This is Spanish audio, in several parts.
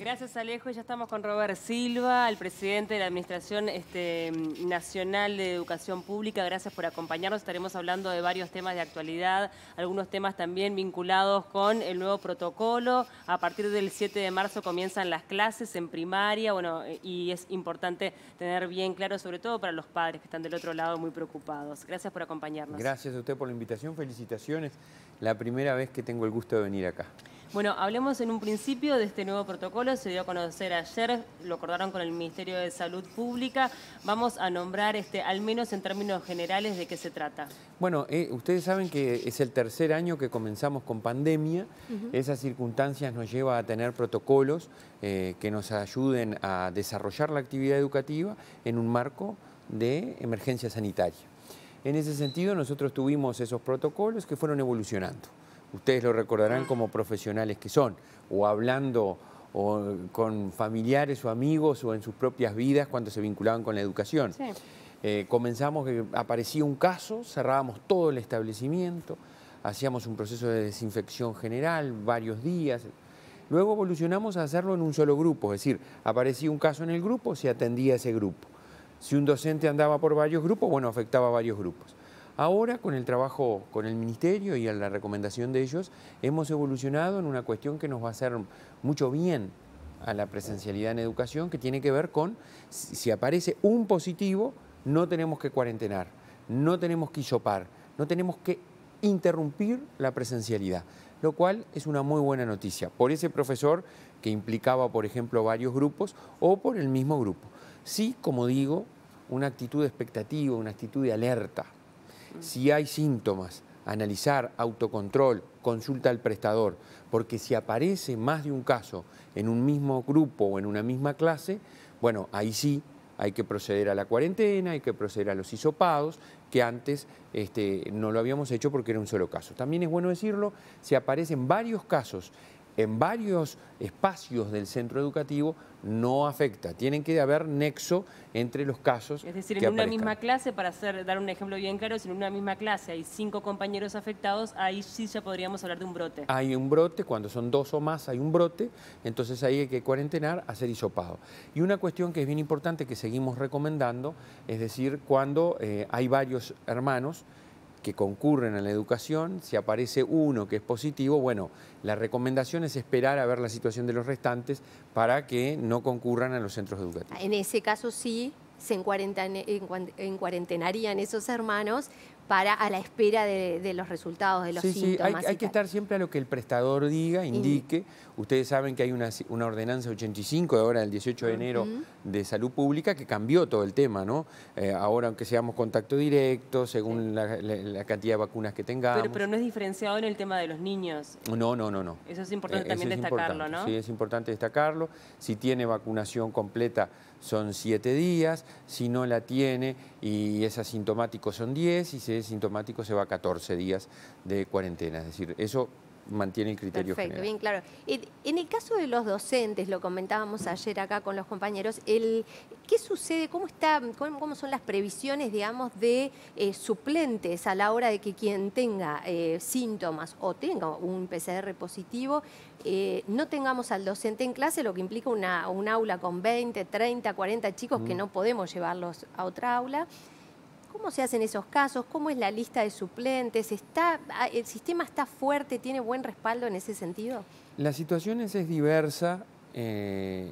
Gracias Alejo, ya estamos con Robert Silva, el presidente de la Administración este, Nacional de Educación Pública. Gracias por acompañarnos, estaremos hablando de varios temas de actualidad, algunos temas también vinculados con el nuevo protocolo. A partir del 7 de marzo comienzan las clases en primaria, bueno, y es importante tener bien claro, sobre todo para los padres que están del otro lado muy preocupados. Gracias por acompañarnos. Gracias a usted por la invitación, felicitaciones. La primera vez que tengo el gusto de venir acá. Bueno, hablemos en un principio de este nuevo protocolo, se dio a conocer ayer, lo acordaron con el Ministerio de Salud Pública. Vamos a nombrar, este, al menos en términos generales, de qué se trata. Bueno, eh, ustedes saben que es el tercer año que comenzamos con pandemia. Esas circunstancias nos lleva a tener protocolos eh, que nos ayuden a desarrollar la actividad educativa en un marco de emergencia sanitaria. En ese sentido, nosotros tuvimos esos protocolos que fueron evolucionando ustedes lo recordarán ah. como profesionales que son, o hablando con familiares o amigos o en sus propias vidas cuando se vinculaban con la educación. Eh, comenzamos, que aparecía un caso, cerrábamos todo el establecimiento, hacíamos un proceso de desinfección general, varios días. Luego evolucionamos a hacerlo en un solo grupo, es decir, aparecía un caso en el grupo, se atendía a ese grupo. Si un docente andaba por varios grupos, bueno, afectaba a varios grupos. Ahora, con el trabajo con el Ministerio y a la recomendación de ellos, hemos evolucionado en una cuestión que nos va a hacer mucho bien a la presencialidad en educación, que tiene que ver con si aparece un positivo, no tenemos que cuarentenar, no tenemos que isopar, no tenemos que interrumpir la presencialidad, lo cual es una muy buena noticia por ese profesor que implicaba, por ejemplo, varios grupos o por el mismo grupo. Sí, como digo, una actitud expectativa, una actitud de alerta, si hay síntomas, analizar, autocontrol, consulta al prestador, porque si aparece más de un caso en un mismo grupo o en una misma clase, bueno, ahí sí hay que proceder a la cuarentena, hay que proceder a los hisopados, que antes este, no lo habíamos hecho porque era un solo caso. También es bueno decirlo, si aparecen varios casos en varios espacios del centro educativo no afecta. Tienen que haber nexo entre los casos. Es decir, en una misma clase, para hacer, dar un ejemplo bien claro, si en una misma clase hay cinco compañeros afectados, ahí sí ya podríamos hablar de un brote. Hay un brote, cuando son dos o más hay un brote, entonces ahí hay que cuarentenar, hacer hisopado. Y una cuestión que es bien importante que seguimos recomendando, es decir, cuando eh, hay varios hermanos, que concurren a la educación, si aparece uno que es positivo, bueno, la recomendación es esperar a ver la situación de los restantes para que no concurran a los centros educativos. En ese caso sí se encuarentenarían esos hermanos para a la espera de, los resultados de los síntomas. Sí, hay, que estar siempre a lo que el prestador diga, indique. Ustedes saben que hay una, ordenanza 85 de ahora, del 18 de enero, de salud pública, que cambió todo el tema, ¿no? Eh, ahora, aunque seamos contacto directo, según la, cantidad de vacunas que tengamos. Pero, pero, no es diferenciado en el tema de los niños. No, no, no, no. Eso es importante eh, también destacarlo, ¿no? Sí, es importante destacarlo. Si tiene vacunación completa son 7 días, si no la tiene y es asintomático son 10 y si es sintomático se va a 14 días de cuarentena. Es decir, eso mantiene el criterio Perfecto, bien claro. En el caso de los docentes, lo comentábamos ayer acá con los compañeros, el, ¿qué sucede? ¿Cómo, está, cómo, son las previsiones, digamos, de eh, suplentes a la hora de que quien tenga eh, síntomas o tenga un PCR positivo, eh, no tengamos al docente en clase, lo que implica una, un aula con 20, 30, 40 chicos que mm. no podemos llevarlos a otra aula? ¿Cómo se hacen esos casos? ¿Cómo es la lista de suplentes? Ah, ¿El sistema está fuerte? ¿Tiene buen respaldo en ese sentido? La situación es, diversa eh,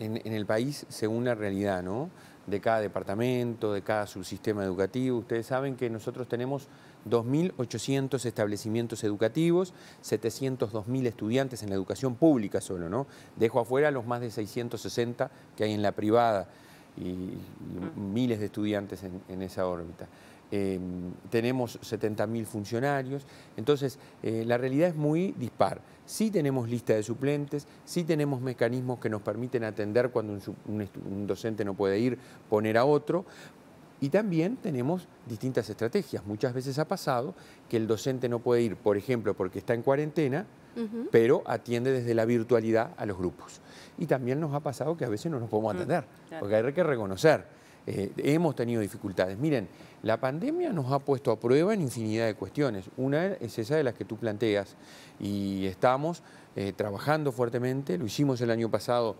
en, en, el país según la realidad, ¿no? De cada departamento, de cada subsistema educativo. Ustedes saben que nosotros tenemos 2.800 establecimientos educativos, 702.000 estudiantes en la educación pública solo, ¿no? Dejo afuera los más de 660 que hay en la privada y, miles de estudiantes en, esa órbita. Eh, tenemos 70.000 funcionarios, entonces eh, la realidad es muy dispar. Sí tenemos lista de suplentes, sí tenemos mecanismos que nos permiten atender cuando un docente no puede ir, poner a otro, y también tenemos distintas estrategias. Muchas veces ha pasado que el docente no puede ir, por ejemplo, porque está en cuarentena, pero atiende desde la virtualidad a los grupos. Y también nos ha pasado que a veces no nos podemos mm, atender, porque hay que reconocer, eh, hemos tenido dificultades. Miren, la pandemia nos ha puesto a prueba en infinidad de cuestiones. Una es esa de las que tú planteas y estamos eh, trabajando fuertemente, lo hicimos el año pasado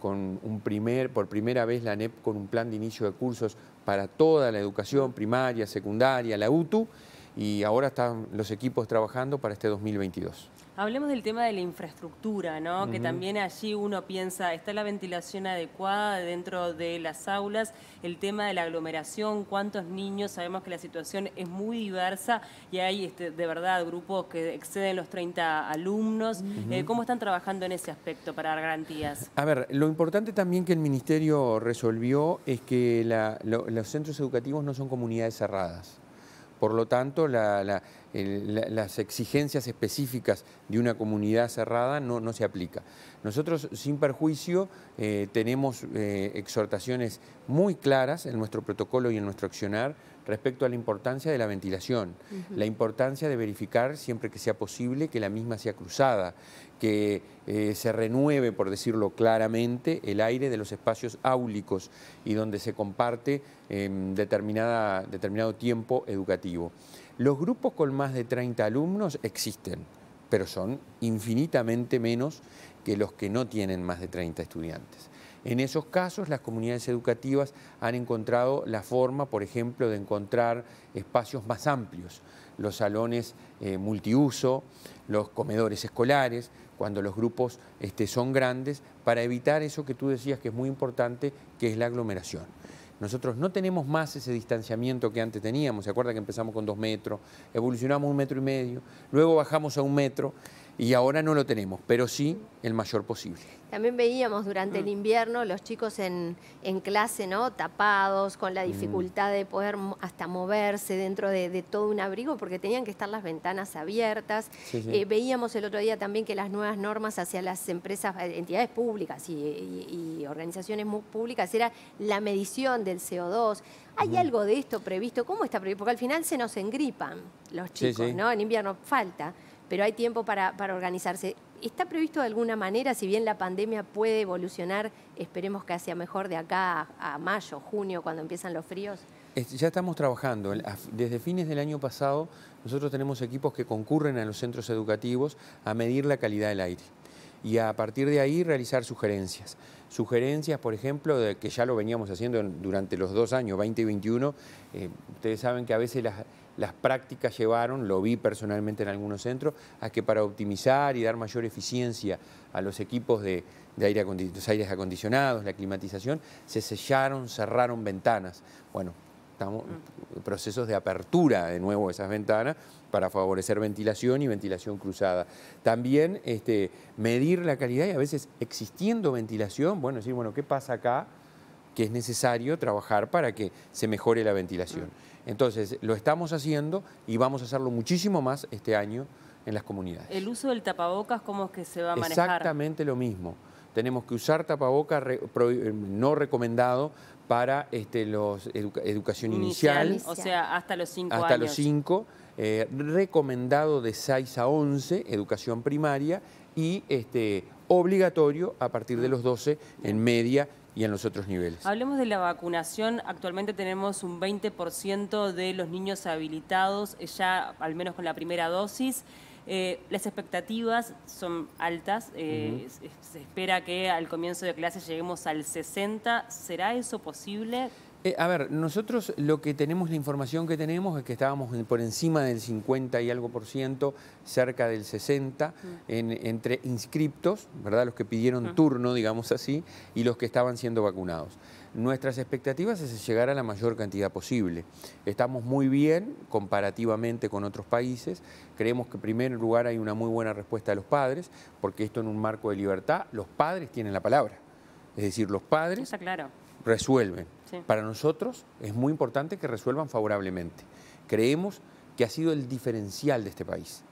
con un primer, por primera vez la ANEP con un plan de inicio de cursos para toda la educación primaria, secundaria, la UTU, y ahora están los equipos trabajando para este 2022. Hablemos del tema de la infraestructura, ¿no? Que también allí uno piensa, ¿está la ventilación adecuada dentro de las aulas? El tema de la aglomeración, ¿cuántos niños? Sabemos que la situación es muy diversa y hay este, de verdad grupos que exceden los 30 alumnos. Eh, ¿Cómo están trabajando en ese aspecto para dar garantías? A ver, lo importante también que el Ministerio resolvió es que los centros educativos no son comunidades cerradas. Por lo tanto, las exigencias específicas de una comunidad cerrada no, se aplica. Nosotros, sin perjuicio, eh, tenemos eh, exhortaciones muy claras en nuestro protocolo y en nuestro accionar respecto a la importancia de la ventilación, la importancia de verificar siempre que sea posible que la misma sea cruzada, que eh, se renueve, por decirlo claramente, el aire de los espacios áulicos y donde se comparte determinado tiempo educativo. Los grupos con más de 30 alumnos existen, pero son infinitamente menos que los que no tienen más de 30 estudiantes. En esos casos, las comunidades educativas han encontrado la forma, por ejemplo, de encontrar espacios más amplios, los salones eh, multiuso, los comedores escolares, cuando los grupos este, son grandes, para evitar eso que tú decías que es muy importante, que es la aglomeración. Nosotros no tenemos más ese distanciamiento que antes teníamos. ¿Se acuerda que empezamos con dos metros? Evolucionamos un metro y medio, luego bajamos a un metro y ahora no lo tenemos, pero sí el mayor posible. También veíamos durante el mm. invierno los chicos en, en, clase, ¿no? Tapados, con la mm. dificultad de poder hasta moverse dentro de, todo un abrigo porque tenían que estar las ventanas abiertas. Eh, veíamos el otro día también que las nuevas normas hacia las empresas, eh, entidades públicas y, organizaciones públicas era la medición del CO2. ¿Hay algo de esto previsto? ¿Cómo está previsto? Porque al final se nos engripan los chicos, ¿no? En invierno falta pero hay tiempo para, organizarse. ¿Está previsto de alguna manera, si bien la pandemia puede evolucionar, esperemos que hacia mejor de acá a, mayo, junio, cuando empiezan los fríos? Ya estamos trabajando. Desde fines del año pasado, nosotros tenemos equipos que concurren a los centros educativos a medir la calidad del aire y a partir de ahí realizar sugerencias. Sugerencias, por ejemplo, de que ya lo veníamos haciendo durante los dos años, 20 y 21. Eh, ustedes saben que a veces las, las prácticas llevaron, lo vi personalmente en algunos centros, a que para optimizar y dar mayor eficiencia a los equipos de, aire los aires acondicionados, la climatización, se sellaron, cerraron ventanas. Bueno, estamos en mm. procesos de apertura de nuevo de esas ventanas para favorecer ventilación y ventilación cruzada. También este, medir la calidad y a veces existiendo ventilación, bueno, decir, bueno, ¿qué pasa acá? que es necesario trabajar para que se mejore la ventilación. Mm. Entonces, lo estamos haciendo y vamos a hacerlo muchísimo más este año en las comunidades. ¿El uso del tapabocas cómo es que se va a manejar? Exactamente lo mismo. Tenemos que usar tapabocas eh, no recomendado para este, los educación inicial, O sea, hasta los 5 años. Hasta los 5. Eh, recomendado de 6 a 11, educación primaria, y este, obligatorio a partir de los 12 en media y en los otros niveles. Hablemos de la vacunación. Actualmente tenemos un 20% de los niños habilitados, eh, ya al menos con la primera dosis. Eh, las expectativas son altas. Eh, se espera que al comienzo de clase lleguemos al 60. ¿Será eso posible? Eh, a ver, nosotros lo que tenemos, la información que tenemos es que estábamos por encima del 50 y algo por ciento, cerca del 60, mm. entre inscriptos, ¿verdad? Los que pidieron turno, digamos así, y los que estaban siendo vacunados. Nuestras expectativas es llegar a la mayor cantidad posible. Estamos muy bien comparativamente con otros países. Creemos que en primer lugar hay una muy buena respuesta de los padres, porque esto en un marco de libertad, los padres tienen la palabra. Es decir, los padres resuelven. Para nosotros es muy importante que resuelvan favorablemente. Creemos que ha sido el diferencial de este país.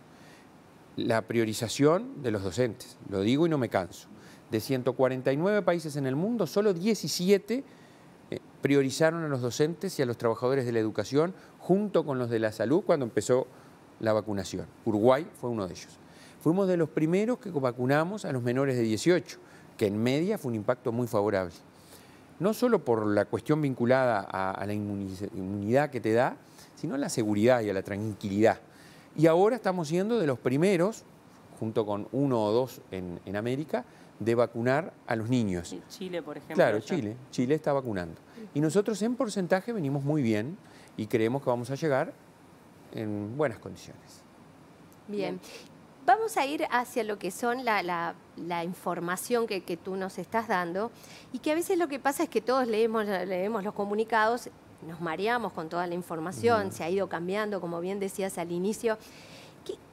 La priorización de los docentes, lo digo y no me canso. De 149 países en el mundo, solo 17 eh, priorizaron a los docentes y a los trabajadores de la educación junto con los de la salud cuando empezó la vacunación. Uruguay fue uno de ellos. Fuimos de los primeros que vacunamos a los menores de 18, que en media fue un impacto muy favorable no solo por la cuestión vinculada a, la inmunidad que te da, sino a la seguridad y a la tranquilidad. Y ahora estamos siendo de los primeros, junto con uno o dos en, América, de vacunar a los niños. Chile, por ejemplo. Claro, Chile. Chile está vacunando. Y nosotros en porcentaje venimos muy bien y creemos que vamos a llegar en buenas condiciones. Bien. Vamos a ir hacia lo que son la, información que, tú nos estás dando y que a veces lo que pasa es que todos leemos, leemos los comunicados, nos mareamos con toda la información, se ha ido cambiando, como bien decías al inicio,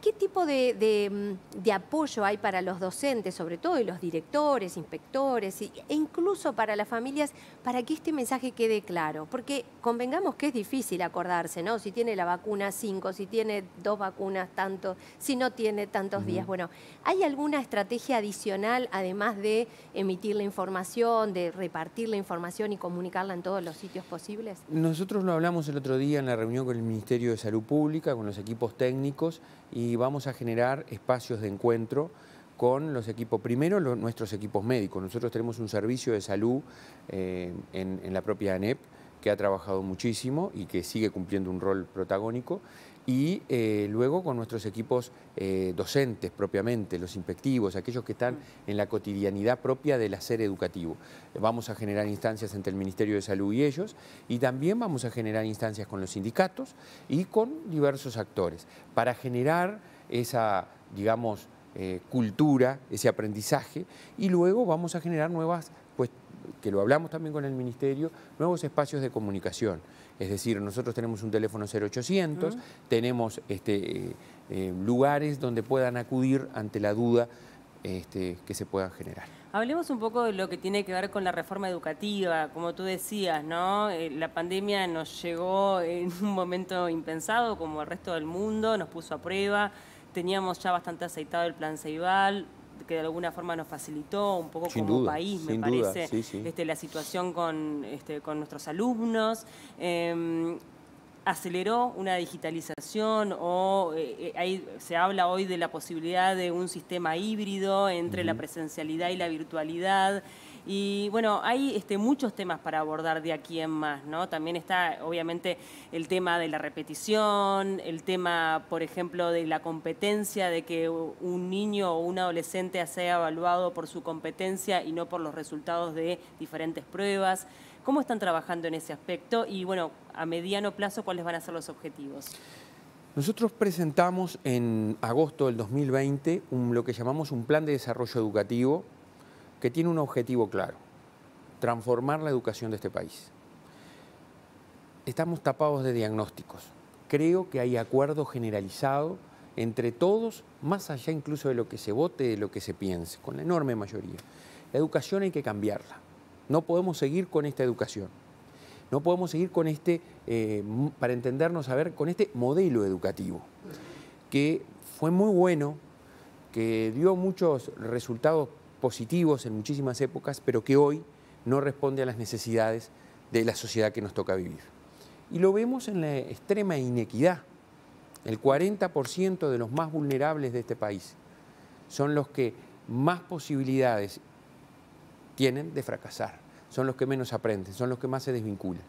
¿Qué, tipo mm, de, apoyo hay para los docentes, sobre todo, y los directores, inspectores, e incluso para las familias, para que este mensaje quede claro? Porque convengamos que es difícil acordarse, ¿no? Si tiene la vacuna 5, si tiene dos vacunas tanto, si no tiene tantos días. Bueno, ¿hay alguna estrategia adicional, además de emitir la información, de repartir la información y comunicarla en todos los sitios posibles? Nosotros lo hablamos el otro día en la reunión con el Ministerio de Salud Pública, con los equipos técnicos, y vamos a generar espacios de encuentro con los equipos, primero nuestros equipos médicos. Nosotros tenemos un servicio de salud eh, en, en la propia ANEP que ha trabajado muchísimo y que sigue cumpliendo un rol protagónico y eh, luego con nuestros equipos eh, docentes propiamente, los inspectivos, aquellos que están en la cotidianidad propia del hacer educativo. Vamos a generar instancias entre el Ministerio de Salud y ellos y también vamos a generar instancias con los sindicatos y con diversos actores para generar esa, digamos, eh, cultura, ese aprendizaje y luego vamos a generar nuevas, pues que lo hablamos también con el Ministerio, nuevos espacios de comunicación es decir, nosotros tenemos un teléfono 0800, tenemos este, eh, eh, lugares donde puedan acudir ante la duda este, que se pueda generar. Hablemos un poco de lo que tiene que ver con la reforma educativa, como tú decías, ¿no? Eh, la pandemia nos llegó en un momento impensado, como el resto del mundo, nos puso a prueba, teníamos ya bastante aceitado el plan Ceibal, que de alguna forma nos facilitó un poco como país, me parece, Este, la situación con, este, con nuestros alumnos. Em, aceleró una digitalización o eh, eh, se habla hoy de la posibilidad de un sistema híbrido entre la presencialidad y la virtualidad. Y bueno, hay este, muchos temas para abordar de aquí en más, ¿no? También está, obviamente, el tema de la repetición, el tema, por ejemplo, de la competencia, de que un niño o un adolescente sea evaluado por su competencia y no por los resultados de diferentes pruebas. ¿Cómo están trabajando en ese aspecto? Y bueno, a mediano plazo, ¿cuáles van a ser los objetivos? Nosotros presentamos en agosto del 2020 lo que llamamos un plan de desarrollo educativo que tiene un objetivo claro, transformar la educación de este país. Estamos tapados de diagnósticos. Creo que hay acuerdo generalizado entre todos, más allá incluso de lo que se vote, de lo que se piense, con la enorme mayoría. La educación hay que cambiarla. No podemos seguir con esta educación. No podemos seguir con este, eh, para entendernos, a ver, con este modelo educativo, que fue muy bueno, que dio muchos resultados positivos en muchísimas épocas, pero que hoy no responde a las necesidades de la sociedad que nos toca vivir. Y lo vemos en la extrema inequidad. El 40% de los más vulnerables de este país son los que más posibilidades tienen de fracasar, son los que menos aprenden, son los que más se desvinculan.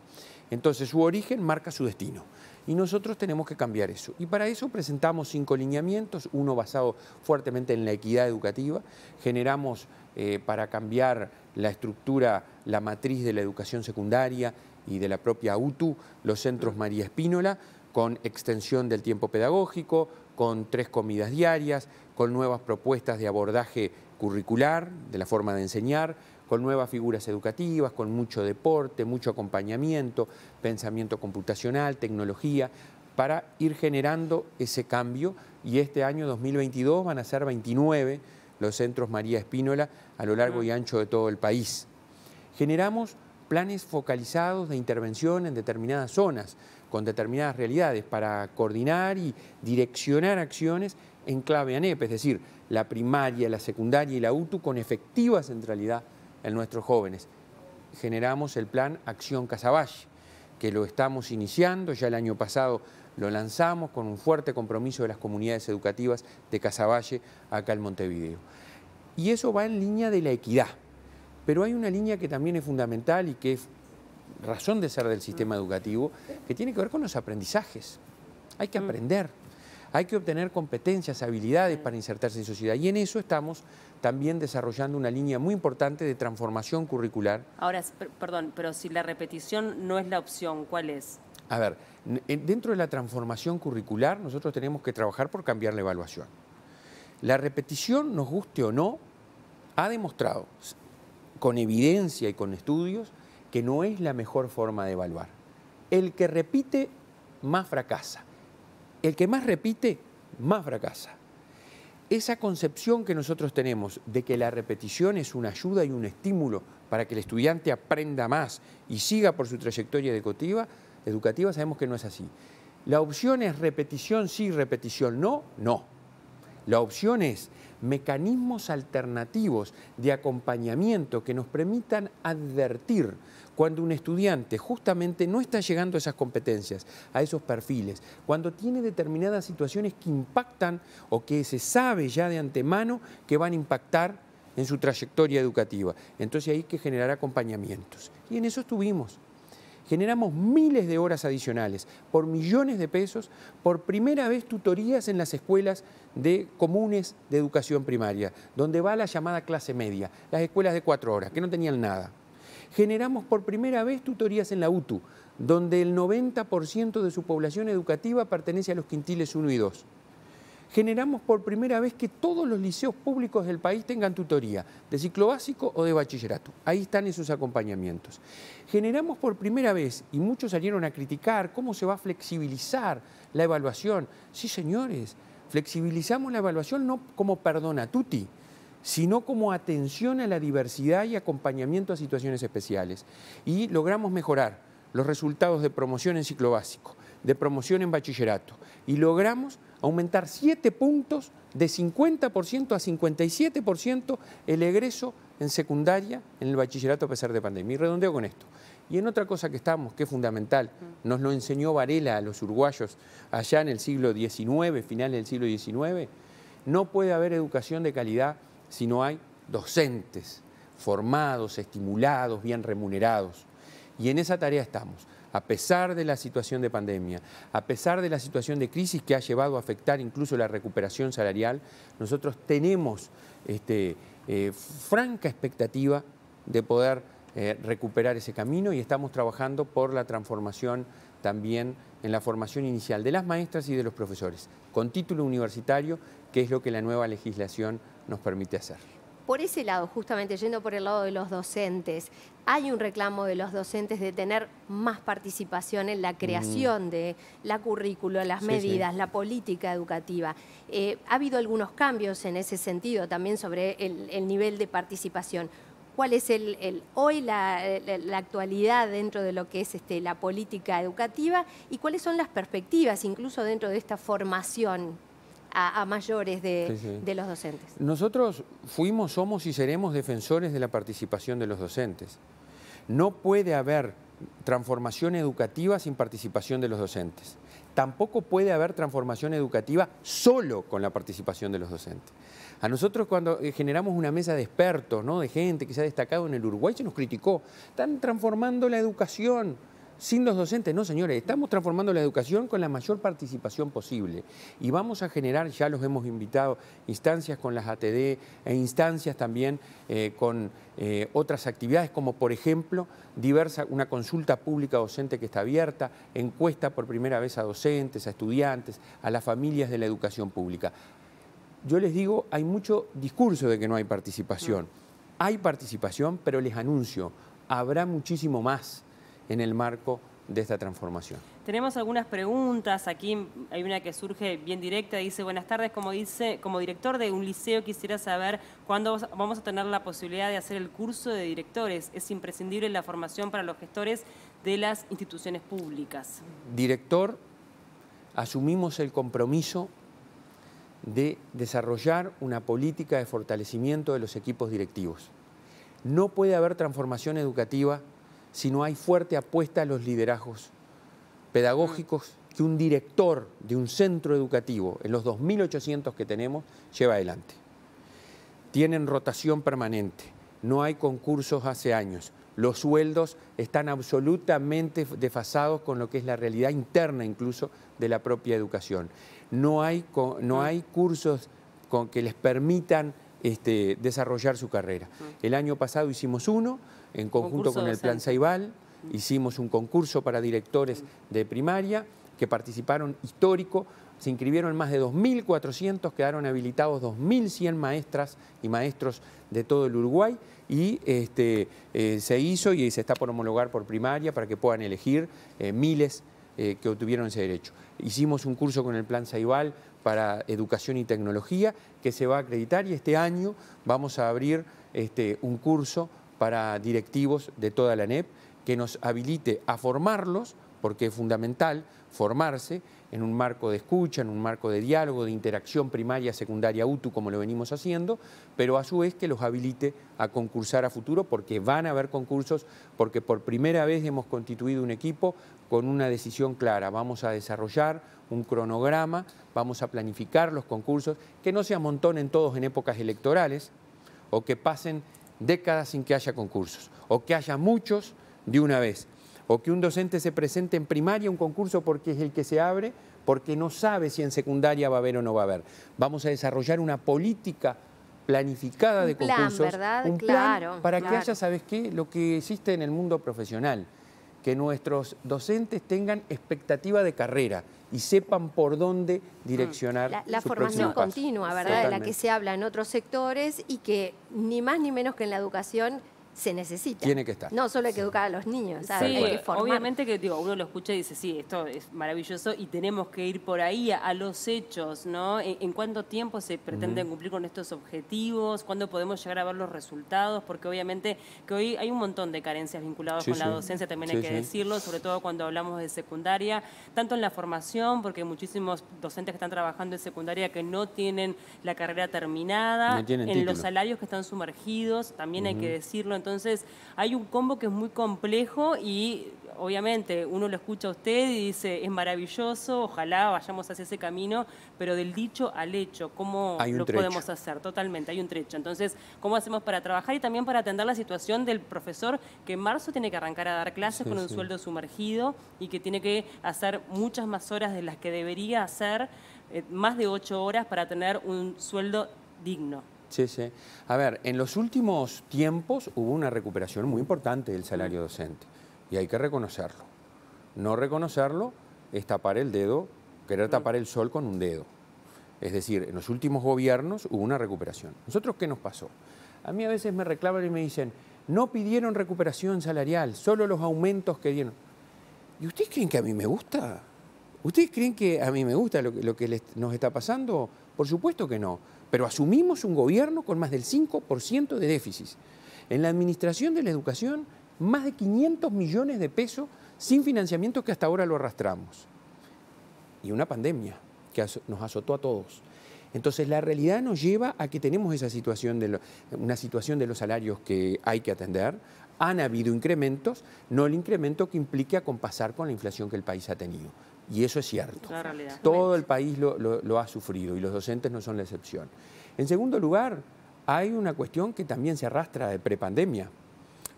Entonces su origen marca su destino. Y nosotros tenemos que cambiar eso. Y para eso presentamos cinco lineamientos, uno basado fuertemente en la equidad educativa. Generamos eh, para cambiar la estructura, la matriz de la educación secundaria y de la propia UTU, los centros María Espínola, con extensión del tiempo pedagógico, con tres comidas diarias, con nuevas propuestas de abordaje curricular, de la forma de enseñar, con nuevas figuras educativas, con mucho deporte, mucho acompañamiento, pensamiento computacional, tecnología, para ir generando ese cambio y este año 2022 van a ser 29 los centros María Espínola a lo largo y ancho de todo el país. Generamos planes focalizados de intervención en determinadas zonas, con determinadas realidades, para coordinar y direccionar acciones en clave ANEP, es decir, la primaria, la secundaria y la UTU con efectiva centralidad en nuestros jóvenes. Generamos el plan Acción Casaballe, que lo estamos iniciando, ya el año pasado lo lanzamos con un fuerte compromiso de las comunidades educativas de Casaballe acá en Montevideo. Y eso va en línea de la equidad, pero hay una línea que también es fundamental y que es razón de ser del sistema educativo, que tiene que ver con los aprendizajes. Hay que mm. aprender hay que obtener competencias, habilidades para insertarse en sociedad y en eso estamos también desarrollando una línea muy importante de transformación curricular. Ahora, perdón, pero si la repetición no es la opción, ¿cuál es? A ver, dentro de la transformación curricular nosotros tenemos que trabajar por cambiar la evaluación. La repetición, nos guste o no, ha demostrado con evidencia y con estudios que no es la mejor forma de evaluar. El que repite más fracasa. El que más repite, más fracasa. Esa concepción que nosotros tenemos de que la repetición es una ayuda y un estímulo para que el estudiante aprenda más y siga por su trayectoria educativa, sabemos que no es así. La opción es repetición sí, repetición no, no. La opción es mecanismos alternativos de acompañamiento que nos permitan advertir cuando un estudiante justamente no está llegando a esas competencias, a esos perfiles, cuando tiene determinadas situaciones que impactan o que se sabe ya de antemano que van a impactar en su trayectoria educativa. Entonces hay que generar acompañamientos. Y en eso estuvimos. Generamos miles de horas adicionales por millones de pesos, por primera vez tutorías en las escuelas de comunes de educación primaria, donde va la llamada clase media, las escuelas de cuatro horas, que no tenían nada. Generamos por primera vez tutorías en la UTU, donde el 90% de su población educativa pertenece a los quintiles 1 y 2 generamos por primera vez que todos los liceos públicos del país tengan tutoría, de ciclo básico o de bachillerato. Ahí están esos acompañamientos. Generamos por primera vez, y muchos salieron a criticar, cómo se va a flexibilizar la evaluación. Sí, señores, flexibilizamos la evaluación no como perdona tuti, sino como atención a la diversidad y acompañamiento a situaciones especiales. Y logramos mejorar los resultados de promoción en ciclo básico, de promoción en bachillerato, y logramos aumentar 7 puntos de 50% a 57% el egreso en secundaria, en el bachillerato a pesar de pandemia. Y redondeo con esto. Y en otra cosa que estamos, que es fundamental, nos lo enseñó Varela a los uruguayos allá en el siglo XIX, final del siglo XIX, no puede haber educación de calidad si no hay docentes formados, estimulados, bien remunerados. Y en esa tarea estamos a pesar de la situación de pandemia, a pesar de la situación de crisis que ha llevado a afectar incluso la recuperación salarial, nosotros tenemos este, eh, franca expectativa de poder eh, recuperar ese camino y estamos trabajando por la transformación también en la formación inicial de las maestras y de los profesores, con título universitario, que es lo que la nueva legislación nos permite hacer por ese lado, justamente yendo por el lado de los docentes, hay un reclamo de los docentes de tener más participación en la mm. creación de la currícula, las medidas, la política educativa. Eh, ha habido algunos cambios en ese sentido también sobre el, nivel de participación. ¿Cuál es el, hoy la, actualidad dentro de lo que es este, la política educativa y cuáles son las perspectivas incluso dentro de esta formación a, mayores de, los docentes. Nosotros fuimos, somos y seremos defensores de la participación de los docentes. No puede haber transformación educativa sin participación de los docentes. Tampoco puede haber transformación educativa solo con la participación de los docentes. A nosotros cuando eh, generamos una mesa de expertos, de gente que se ha destacado en el Uruguay, se nos criticó. Están transformando la educación. Sin los docentes, no señores, estamos transformando la educación con la mayor participación posible y vamos a generar, ya los hemos invitado, instancias con las ATD e instancias también eh, con eh, otras actividades como por ejemplo diversa, una consulta pública docente que está abierta, encuesta por primera vez a docentes, a estudiantes, a las familias de la educación pública. Yo les digo, hay mucho discurso de que no hay participación. Mm. Hay participación, pero les anuncio, habrá muchísimo más en el marco de esta transformación. Tenemos algunas preguntas, aquí hay una que surge bien directa, dice, buenas tardes, como, dice, como director de un liceo quisiera saber cuándo vamos a tener la posibilidad de hacer el curso de directores, es imprescindible la formación para los gestores de las instituciones públicas. Director, asumimos el compromiso de desarrollar una política de fortalecimiento de los equipos directivos. No puede haber transformación educativa si no hay fuerte apuesta a los liderazgos pedagógicos que un director de un centro educativo, en los 2.800 que tenemos, lleva adelante. Tienen rotación permanente, no hay concursos hace años, los sueldos están absolutamente desfasados con lo que es la realidad interna incluso de la propia educación. No hay, no ah. hay cursos con que les permitan este, desarrollar su carrera. El año pasado hicimos uno, en conjunto con el Plan Saibal, hicimos un concurso para directores de primaria que participaron histórico, se inscribieron más de 2.400, quedaron habilitados 2.100 maestras y maestros de todo el Uruguay y este, eh, se hizo y se está por homologar por primaria para que puedan elegir eh, miles eh, que obtuvieron ese derecho. Hicimos un curso con el Plan Saibal para educación y tecnología que se va a acreditar y este año vamos a abrir este, un curso para directivos de toda la NEP que nos habilite a formarlos, porque es fundamental formarse en un marco de escucha, en un marco de diálogo, de interacción primaria, secundaria, UTU, como lo venimos haciendo, pero a su vez que los habilite a concursar a futuro, porque van a haber concursos, porque por primera vez hemos constituido un equipo con una decisión clara. Vamos a desarrollar un cronograma, vamos a planificar los concursos, que no se amontonen todos en épocas electorales o que pasen décadas sin que haya concursos, o que haya muchos de una vez o que un docente se presente en primaria un concurso porque es el que se abre, porque no sabe si en secundaria va a haber o no va a haber. Vamos a desarrollar una política planificada de concurso concursos, ¿verdad? un claro, plan para que haya, ¿sabes qué? Lo que existe en el mundo profesional, que nuestros docentes tengan expectativa de carrera y sepan por dónde direccionar. La, la formación continua, ¿verdad? De la que se habla en otros sectores y que ni más ni menos que en la educación se necesita. Tiene que estar. No solo hay que educar a los niños, obviamente que uno lo escucha y dice, sí, esto es maravilloso y tenemos que ir por ahí a, los hechos, ¿no? ¿En, cuánto tiempo se pretenden cumplir con estos objetivos? ¿Cuándo podemos llegar a ver los resultados? Porque obviamente que hoy hay un montón de carencias vinculadas con la docencia, también hay que decirlo, sobre todo cuando hablamos de secundaria, tanto en la formación, porque hay muchísimos docentes que están trabajando en secundaria que no tienen la carrera terminada, en los salarios que están sumergidos, también hay que decirlo entonces hay un combo que es muy complejo y obviamente uno lo escucha a usted y dice, es maravilloso, ojalá vayamos hacia ese camino, pero del dicho al hecho, ¿cómo lo podemos hacer? Totalmente, hay un trecho. Entonces, ¿cómo hacemos para trabajar y también para atender la situación del profesor que en marzo tiene que arrancar a dar clases con un sueldo sumergido y que tiene que hacer muchas más horas de las que debería hacer, eh, más de ocho horas para tener un sueldo digno? Sí, A ver, en los últimos tiempos hubo una recuperación muy importante del salario mm. docente y hay que reconocerlo. No reconocerlo es tapar el dedo, querer mm. tapar el sol con un dedo. Es decir, en los últimos gobiernos hubo una recuperación. ¿Nosotros qué nos pasó? A mí a veces me reclaman y me dicen, no pidieron recuperación salarial, solo los aumentos que dieron. ¿Y ustedes creen que a mí me gusta? ¿Ustedes creen que a mí me gusta lo, que, nos está pasando? Por supuesto que no pero asumimos un gobierno con más del 5% de déficit. En la administración de la educación, más de 500 millones de pesos sin financiamiento que hasta ahora lo arrastramos. Y una pandemia que nos azotó a todos. Entonces la realidad nos lleva a que tenemos esa situación de una situación de los salarios que hay que atender. Han habido incrementos, no el incremento que implica compasar con la inflación que el país ha tenido. Y eso es cierto. Todo el país lo, ha sufrido y los docentes no son la excepción. En segundo lugar, hay una cuestión que también se arrastra de prepandemia.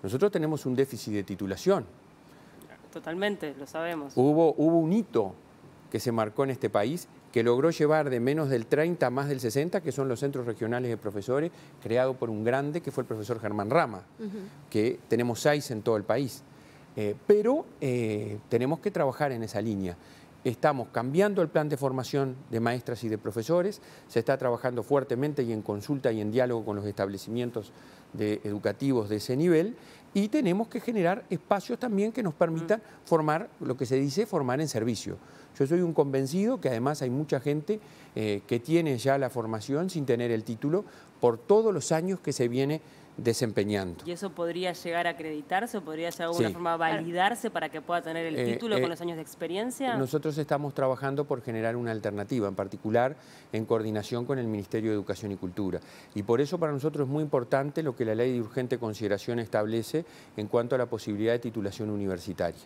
Nosotros tenemos un déficit de titulación. Totalmente, lo sabemos. Hubo, un hito que se marcó en este país que logró llevar de menos del 30 a más del 60, que son los centros regionales de profesores, creado por un grande que fue el profesor Germán Rama, que tenemos seis en todo el país. Eh, pero eh, tenemos que trabajar en esa línea. Estamos cambiando el plan de formación de maestras y de profesores, se está trabajando fuertemente y en consulta y en diálogo con los establecimientos educativos de ese nivel y tenemos que generar espacios también que nos permitan mm. formar lo que se dice formar en servicio. Yo soy un convencido que además hay mucha gente eh, que tiene ya la formación sin tener el título por todos los años que se viene desempeñando. ¿Y eso podría llegar a acreditarse o podría de alguna forma validarse para que pueda tener el eh, título con eh, los años de experiencia? Nosotros estamos trabajando por generar una alternativa, en particular en coordinación con el Ministerio de Educación y Cultura. Y por eso para nosotros es muy importante lo que la ley de urgente consideración establece en cuanto a la posibilidad de titulación universitaria.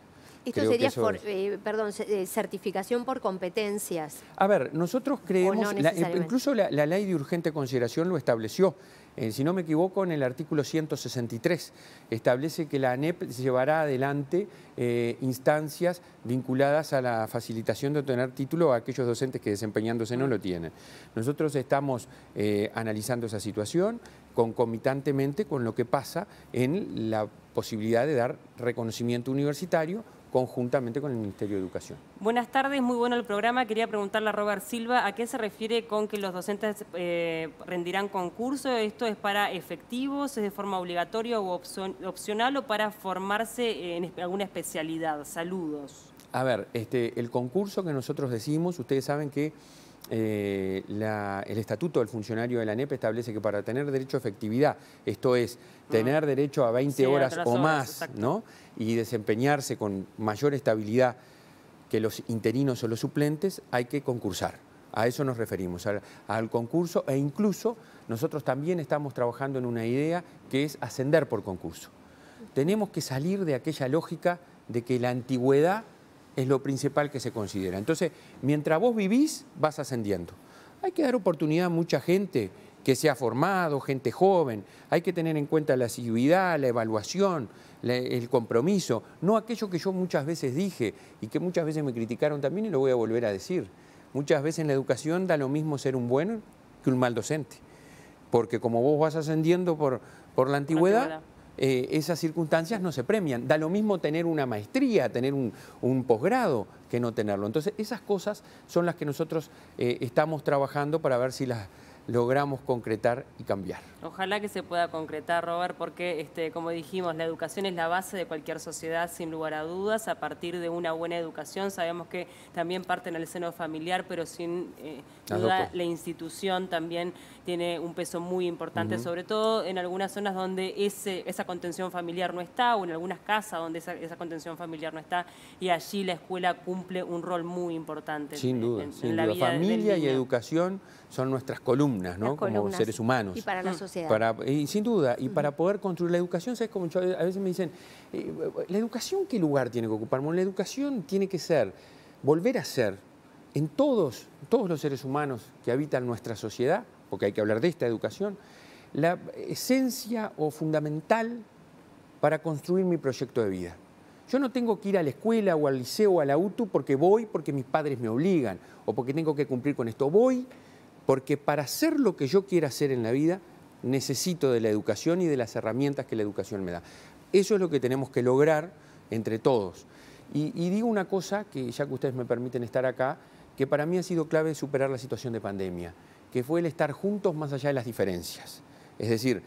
Esto sería, eh, perdón, certificación por competencias. A ver, nosotros creemos, incluso la ley de urgente consideración lo estableció eh, si no me equivoco, en el artículo 163 establece que la ANEP llevará adelante eh, instancias vinculadas a la facilitación de obtener título a aquellos docentes que desempeñándose no lo tienen. Nosotros estamos eh, analizando esa situación concomitantemente con lo que pasa en la posibilidad de dar reconocimiento universitario conjuntamente con el Ministerio de Educación. Buenas tardes, muy bueno el programa. Quería preguntarle a Robert Silva a qué se refiere con que los docentes eh, rendirán concurso. ¿Esto es para efectivos, es de forma obligatoria o opcional o para formarse en alguna especialidad? Saludos. A ver, este, el concurso que nosotros decimos, ustedes saben que eh, el estatuto del funcionario de la NEP establece que para tener derecho a efectividad, esto es, tener derecho a 20 horas o más, ¿no? Y desempeñarse con mayor estabilidad que los interinos o los suplentes, hay que concursar. A eso nos referimos, al, concurso e incluso nosotros también estamos trabajando en una idea que es ascender por concurso. Tenemos que salir de aquella lógica de que la antigüedad es lo principal que se considera. Entonces, mientras vos vivís, vas ascendiendo. Hay que dar oportunidad a mucha gente que se ha formado, gente joven. Hay que tener en cuenta la asiduidad, la evaluación, el compromiso. No aquello que yo muchas veces dije y que muchas veces me criticaron también y lo voy a volver a decir. Muchas veces en la educación da lo mismo ser un bueno que un mal docente. Porque como vos vas ascendiendo por, por la antigüedad, eh, esas circunstancias no se premian. Da lo mismo tener una maestría, tener un, posgrado que no tenerlo. Entonces, esas cosas son las que nosotros eh, estamos trabajando para ver si las logramos concretar y cambiar. Ojalá que se pueda concretar, Robert, porque este, como dijimos, la educación es la base de cualquier sociedad, sin lugar a dudas. A partir de una buena educación, sabemos que también parte en el seno familiar, pero sin eh, duda la institución también tiene un peso muy importante, sobre todo en algunas zonas donde esa contención familiar no está o en algunas casas donde esa, contención familiar no está y allí la escuela cumple un rol muy importante. Sin duda, La familia y educación son nuestras columnas, Como seres humanos. Y para la mm. sociedad. y sin duda, y para poder construir la educación, ¿sabes a veces me dicen, eh, ¿la educación qué lugar tiene que ocupar? Bueno, la educación tiene que ser, volver a ser en todos, todos los seres humanos que habitan nuestra sociedad, porque hay que hablar de esta educación, la esencia o fundamental para construir mi proyecto de vida. Yo no tengo que ir a la escuela o al liceo o a la UTU porque voy, porque mis padres me obligan o porque tengo que cumplir con esto. Voy porque para hacer lo que yo quiera hacer en la vida necesito de la educación y de las herramientas que la educación me da. Eso es lo que tenemos que lograr entre todos. Y, y digo una cosa que ya que ustedes me permiten estar acá, que para mí ha sido clave superar la situación de pandemia que fue el estar juntos más allá de las diferencias. Es decir,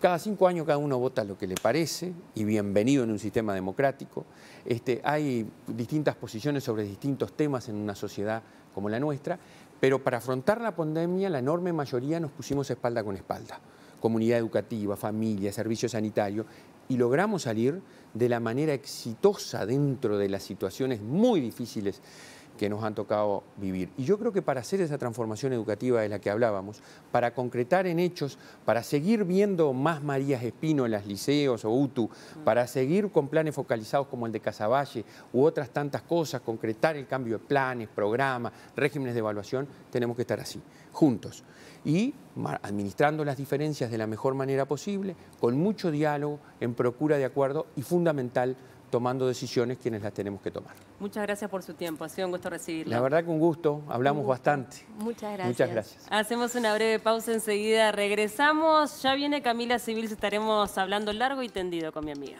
cada cinco años cada uno vota lo que le parece y bienvenido en un sistema democrático. Este, hay distintas posiciones sobre distintos temas en una sociedad como la nuestra, pero para afrontar la pandemia la enorme mayoría nos pusimos espalda con espalda. Comunidad educativa, familia, servicio sanitario, y logramos salir de la manera exitosa dentro de las situaciones muy difíciles que nos han tocado vivir. Y yo creo que para hacer esa transformación educativa de la que hablábamos, para concretar en hechos, para seguir viendo más Marías Espino en las liceos o UTU, para seguir con planes focalizados como el de Casaballe u otras tantas cosas, concretar el cambio de planes, programas, regímenes de evaluación, tenemos que estar así, juntos. Y administrando las diferencias de la mejor manera posible, con mucho diálogo, en procura de acuerdo y fundamental tomando decisiones quienes las tenemos que tomar. Muchas gracias por su tiempo, ha sido un gusto recibirla. La verdad que un gusto, hablamos bastante. Muchas gracias. Muchas gracias. Hacemos una breve pausa enseguida, regresamos, ya viene Camila Civil, estaremos hablando largo y tendido con mi amiga.